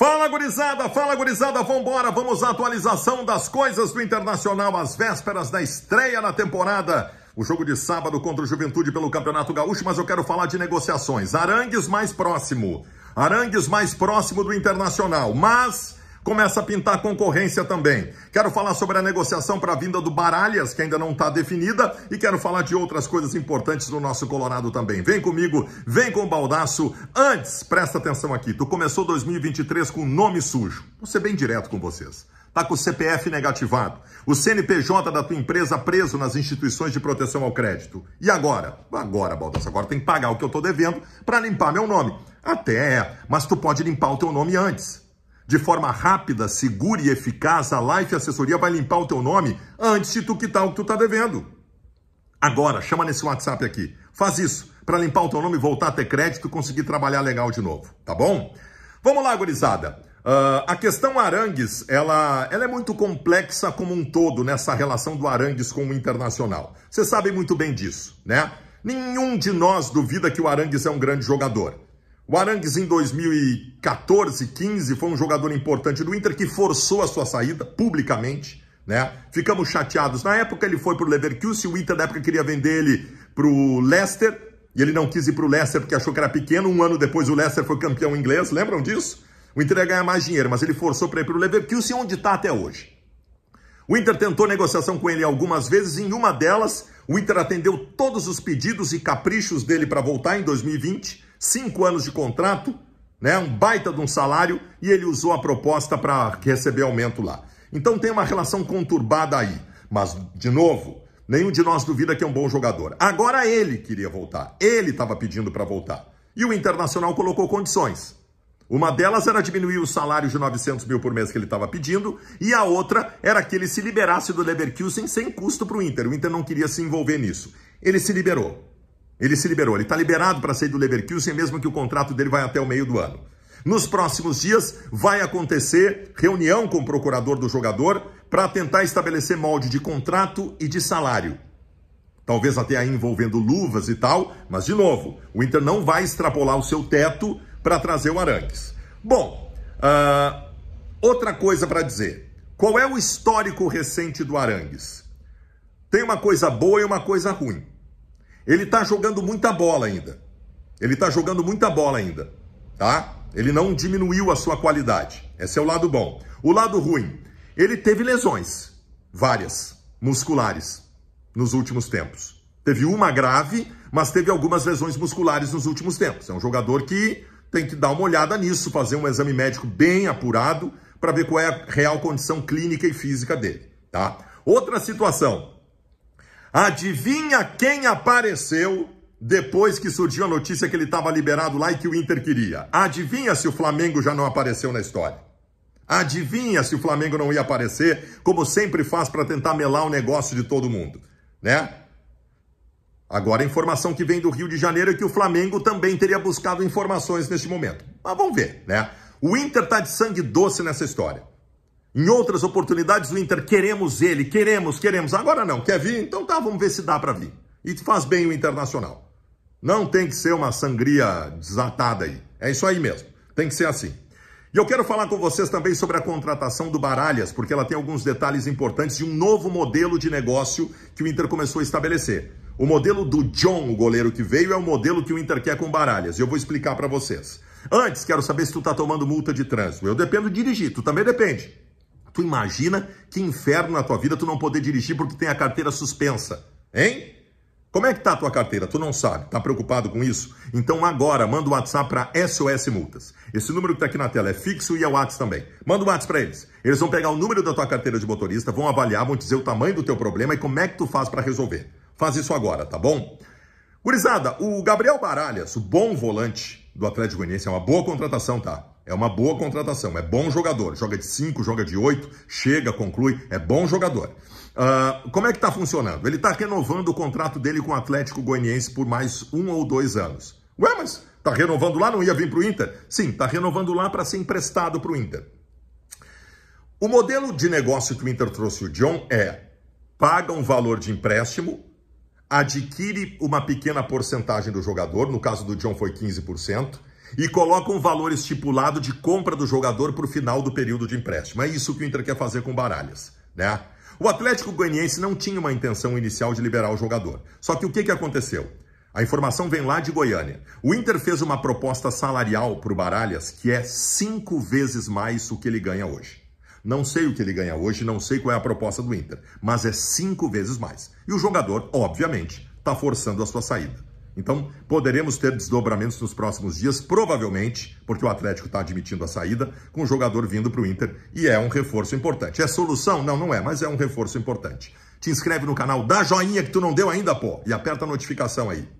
Fala gurizada, fala gurizada, vambora, vamos à atualização das coisas do Internacional às vésperas da estreia na temporada. O jogo de sábado contra o Juventude pelo Campeonato Gaúcho, mas eu quero falar de negociações. Arangues mais próximo, Arangues mais próximo do Internacional, mas Começa a pintar concorrência também. Quero falar sobre a negociação para a vinda do Baralhas, que ainda não está definida, e quero falar de outras coisas importantes do nosso Colorado também. Vem comigo, vem com o baldaço. Antes, presta atenção aqui, tu começou 2023 com nome sujo. Vou ser bem direto com vocês. Tá com o CPF negativado, o CNPJ da tua empresa preso nas instituições de proteção ao crédito. E agora? Agora, Baldaço, agora tem que pagar o que eu tô devendo para limpar meu nome. Até é, mas tu pode limpar o teu nome antes de forma rápida, segura e eficaz, a Life Assessoria vai limpar o teu nome antes de tu quitar o que tu tá devendo. Agora, chama nesse WhatsApp aqui. Faz isso para limpar o teu nome, voltar a ter crédito e conseguir trabalhar legal de novo, tá bom? Vamos lá, gurizada. Uh, a questão Arangues, ela, ela é muito complexa como um todo nessa relação do Arangues com o Internacional. Você sabe muito bem disso, né? Nenhum de nós duvida que o Arangues é um grande jogador. O Arangues em 2014, 15 foi um jogador importante do Inter que forçou a sua saída publicamente, né? Ficamos chateados. Na época ele foi para o Leverkusen, o Inter na época queria vender ele para o Leicester e ele não quis ir para o Leicester porque achou que era pequeno. Um ano depois o Leicester foi campeão inglês, lembram disso? O Inter ia ganhar mais dinheiro, mas ele forçou para ir para o Leverkusen, onde está até hoje. O Inter tentou negociação com ele algumas vezes, em uma delas, o Inter atendeu todos os pedidos e caprichos dele para voltar em 2020 cinco anos de contrato, né, um baita de um salário, e ele usou a proposta para receber aumento lá. Então tem uma relação conturbada aí. Mas, de novo, nenhum de nós duvida que é um bom jogador. Agora ele queria voltar, ele estava pedindo para voltar. E o Internacional colocou condições. Uma delas era diminuir o salário de 900 mil por mês que ele estava pedindo, e a outra era que ele se liberasse do Leverkusen sem custo para o Inter. O Inter não queria se envolver nisso. Ele se liberou. Ele se liberou, ele está liberado para sair do Leverkusen, mesmo que o contrato dele vai até o meio do ano. Nos próximos dias vai acontecer reunião com o procurador do jogador para tentar estabelecer molde de contrato e de salário. Talvez até aí envolvendo luvas e tal, mas de novo, o Inter não vai extrapolar o seu teto para trazer o Arangues. Bom, uh, outra coisa para dizer. Qual é o histórico recente do Arangues? Tem uma coisa boa e uma coisa ruim. Ele está jogando muita bola ainda. Ele está jogando muita bola ainda, tá? Ele não diminuiu a sua qualidade. Esse é o lado bom. O lado ruim, ele teve lesões, várias, musculares, nos últimos tempos. Teve uma grave, mas teve algumas lesões musculares nos últimos tempos. É um jogador que tem que dar uma olhada nisso, fazer um exame médico bem apurado para ver qual é a real condição clínica e física dele, tá? Outra situação, Adivinha quem apareceu depois que surgiu a notícia que ele estava liberado lá e que o Inter queria? Adivinha se o Flamengo já não apareceu na história? Adivinha se o Flamengo não ia aparecer, como sempre faz para tentar melar o negócio de todo mundo, né? Agora, a informação que vem do Rio de Janeiro é que o Flamengo também teria buscado informações neste momento. Mas vamos ver, né? O Inter tá de sangue doce nessa história. Em outras oportunidades, o Inter, queremos ele, queremos, queremos. Agora não, quer vir? Então tá, vamos ver se dá para vir. E faz bem o Internacional. Não tem que ser uma sangria desatada aí. É isso aí mesmo. Tem que ser assim. E eu quero falar com vocês também sobre a contratação do Baralhas, porque ela tem alguns detalhes importantes de um novo modelo de negócio que o Inter começou a estabelecer. O modelo do John, o goleiro que veio, é o modelo que o Inter quer com Baralhas. E eu vou explicar para vocês. Antes, quero saber se tu tá tomando multa de trânsito. Eu dependo de dirigir, tu também depende. Tu imagina que inferno na tua vida tu não poder dirigir porque tem a carteira suspensa, hein? Como é que tá a tua carteira? Tu não sabe, tá preocupado com isso? Então agora manda o um WhatsApp para SOS Multas. Esse número que tá aqui na tela é fixo e é o WhatsApp também. Manda o um WhatsApp para eles. Eles vão pegar o número da tua carteira de motorista, vão avaliar, vão dizer o tamanho do teu problema e como é que tu faz para resolver. Faz isso agora, tá bom? Gurizada, o Gabriel Baralhas, o bom volante do Atlético Goianiense, é uma boa contratação, tá? É uma boa contratação, é bom jogador. Joga de 5, joga de 8, chega, conclui, é bom jogador. Uh, como é que está funcionando? Ele está renovando o contrato dele com o Atlético Goianiense por mais um ou dois anos. Ué, mas está renovando lá, não ia vir para o Inter? Sim, está renovando lá para ser emprestado para o Inter. O modelo de negócio que o Inter trouxe o John é paga um valor de empréstimo, adquire uma pequena porcentagem do jogador, no caso do John foi 15%, e coloca um valor estipulado de compra do jogador para o final do período de empréstimo. É isso que o Inter quer fazer com Baralhas, né? O Atlético Goianiense não tinha uma intenção inicial de liberar o jogador. Só que o que, que aconteceu? A informação vem lá de Goiânia. O Inter fez uma proposta salarial para o Baralhas que é cinco vezes mais o que ele ganha hoje. Não sei o que ele ganha hoje, não sei qual é a proposta do Inter, mas é cinco vezes mais. E o jogador, obviamente, está forçando a sua saída. Então, poderemos ter desdobramentos nos próximos dias, provavelmente, porque o Atlético está admitindo a saída, com o jogador vindo para o Inter, e é um reforço importante. É solução? Não, não é, mas é um reforço importante. Te inscreve no canal, dá joinha que tu não deu ainda, pô, e aperta a notificação aí.